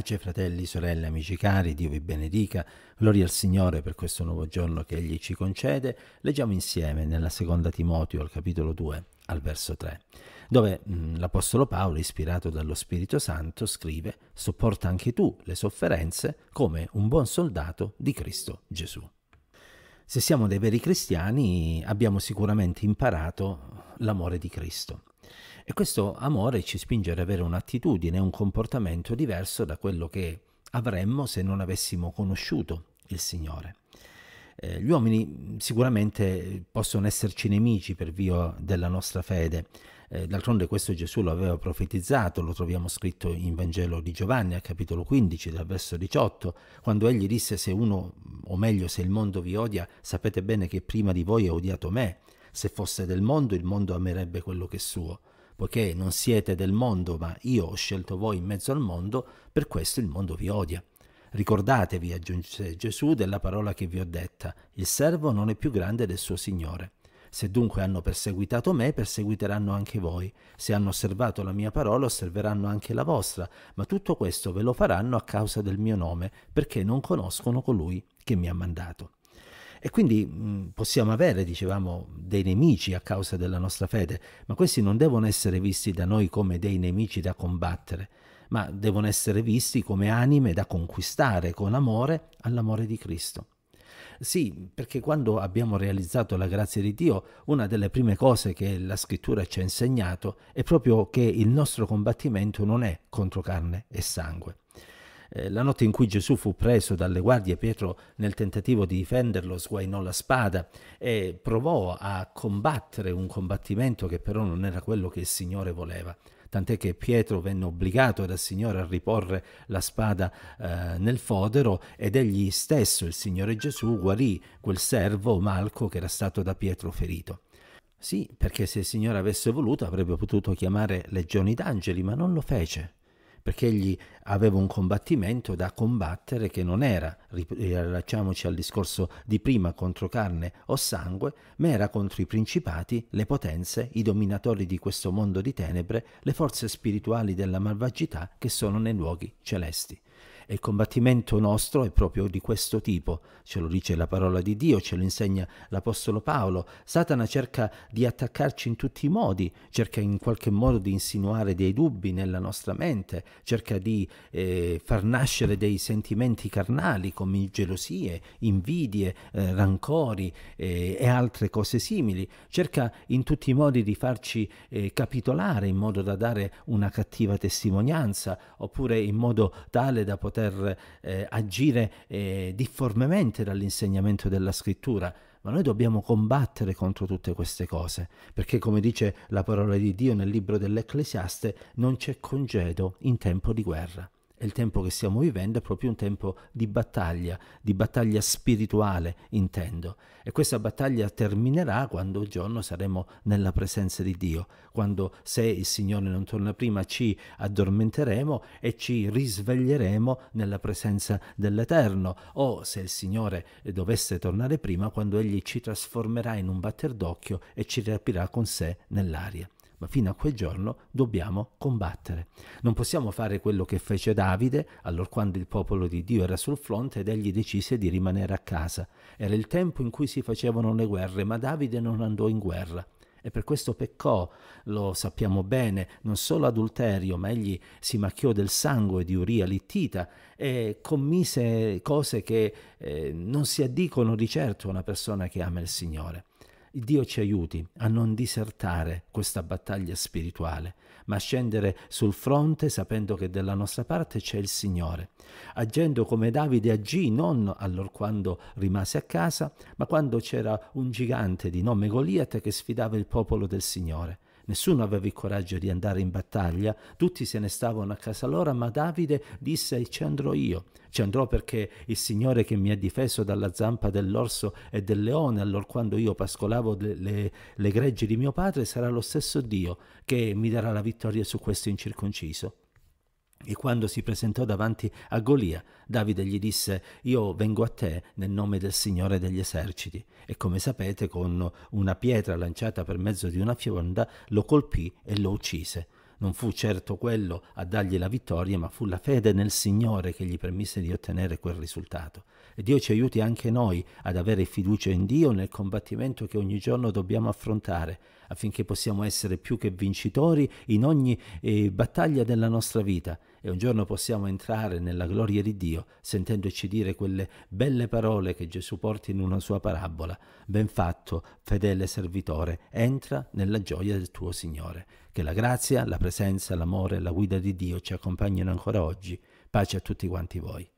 Pace, fratelli, sorelle, amici cari, Dio vi benedica, gloria al Signore per questo nuovo giorno che Egli ci concede. Leggiamo insieme nella seconda Timoteo, al capitolo 2, al verso 3, dove mm, l'Apostolo Paolo, ispirato dallo Spirito Santo, scrive: Sopporta anche tu le sofferenze come un buon soldato di Cristo Gesù. Se siamo dei veri cristiani, abbiamo sicuramente imparato l'amore di Cristo e questo amore ci spinge ad avere un'attitudine, un comportamento diverso da quello che avremmo se non avessimo conosciuto il Signore. Eh, gli uomini mm, sicuramente possono esserci nemici per via della nostra fede, eh, d'altronde questo Gesù lo aveva profetizzato, lo troviamo scritto in Vangelo di Giovanni, al capitolo 15, dal verso 18, quando egli disse se uno, o meglio se il mondo vi odia, sapete bene che prima di voi ha odiato me. Se fosse del mondo, il mondo amerebbe quello che è suo poiché non siete del mondo, ma io ho scelto voi in mezzo al mondo, per questo il mondo vi odia. Ricordatevi, aggiunse Gesù, della parola che vi ho detta, il servo non è più grande del suo Signore. Se dunque hanno perseguitato me, perseguiteranno anche voi. Se hanno osservato la mia parola, osserveranno anche la vostra, ma tutto questo ve lo faranno a causa del mio nome, perché non conoscono colui che mi ha mandato. E quindi mh, mm, possiamo avere, dicevamo, dei nemici a causa della nostra fede, ma questi non devono essere visti da noi come dei nemici da combattere, ma devono essere visti come anime da conquistare con amore all'amore di Cristo. Sì, perché quando abbiamo realizzato la grazia di Dio, una delle prime cose che la scrittura ci ha insegnato è proprio che il nostro combattimento non è contro carne e sangue. Eh, la notte in cui Gesù fu preso dalle guardie, Pietro nel tentativo di difenderlo sguainò la spada e provò a combattere un combattimento che però non era quello che il Signore voleva tant'è che Pietro venne obbligato dal Signore a riporre la spada eh, nel fodero ed egli stesso, il Signore Gesù, guarì quel servo Malco che era stato da Pietro ferito. Sì, perché se il Signore avesse voluto avrebbe potuto chiamare legioni d'angeli, ma non lo fece perché egli aveva un combattimento da combattere che non era, rilacciamoci eh, al discorso di prima, contro carne o sangue, ma era contro i principati, le potenze, i dominatori di questo mondo di tenebre, le forze spirituali della malvagità che sono nei luoghi celesti. E il combattimento nostro è proprio di questo tipo, ce lo dice la parola di Dio, ce lo insegna l'Apostolo Paolo. Satana cerca di attaccarci in tutti i modi, cerca in qualche modo di insinuare dei dubbi nella nostra mente, cerca di eh, far nascere dei sentimenti carnali come gelosie, invidie, eh, rancori eh, e altre cose simili, cerca in tutti i modi di farci eh, capitolare in modo da dare una cattiva testimonianza oppure in modo tale da poter poter eh, agire eh, difformemente dall'insegnamento della scrittura, ma noi dobbiamo combattere contro tutte queste cose, perché come dice la parola di Dio nel libro dell'Ecclesiaste, non c'è congedo in tempo di guerra il tempo che stiamo vivendo è proprio un tempo di battaglia, di battaglia spirituale, intendo. E questa battaglia terminerà quando un giorno saremo nella presenza di Dio, quando se il Signore non torna prima ci addormenteremo e ci risveglieremo nella presenza dell'Eterno, o se il Signore dovesse tornare prima, quando Egli ci trasformerà in un batter d'occhio e ci rapirà con sé nell'aria ma fino a quel giorno dobbiamo combattere. Non possiamo fare quello che fece Davide, allorquando il popolo di Dio era sul fronte ed egli decise di rimanere a casa. Era il tempo in cui si facevano le guerre, ma Davide non andò in guerra e per questo peccò, lo sappiamo bene, non solo adulterio, ma egli si macchiò del sangue di Uria Littita e commise cose che eh, non si addicono di certo a una persona che ama il Signore. Dio ci aiuti a non disertare questa battaglia spirituale, ma a scendere sul fronte sapendo che dalla nostra parte c'è il Signore, agendo come Davide agì non allora quando rimase a casa, ma quando c'era un gigante di nome Goliath che sfidava il popolo del Signore. Nessuno aveva il coraggio di andare in battaglia, tutti se ne stavano a casa loro, ma Davide disse ci andrò io. Ci andrò perché il Signore che mi ha difeso dalla zampa dell'orso e del leone, allora quando io pascolavo le, le, le greggi di mio padre, sarà lo stesso Dio che mi darà la vittoria su questo incirconciso. E quando si presentò davanti a Golia, Davide gli disse, Io vengo a te nel nome del Signore degli eserciti. E come sapete, con una pietra lanciata per mezzo di una fionda, lo colpì e lo uccise. Non fu certo quello a dargli la vittoria, ma fu la fede nel Signore che gli permise di ottenere quel risultato. E Dio ci aiuti anche noi ad avere fiducia in Dio nel combattimento che ogni giorno dobbiamo affrontare, affinché possiamo essere più che vincitori in ogni eh, battaglia della nostra vita e un giorno possiamo entrare nella gloria di Dio sentendoci dire quelle belle parole che Gesù porta in una sua parabola. Ben fatto, fedele servitore, entra nella gioia del tuo Signore. Che la grazia, la presenza, l'amore, la guida di Dio ci accompagnino ancora oggi. Pace a tutti quanti voi.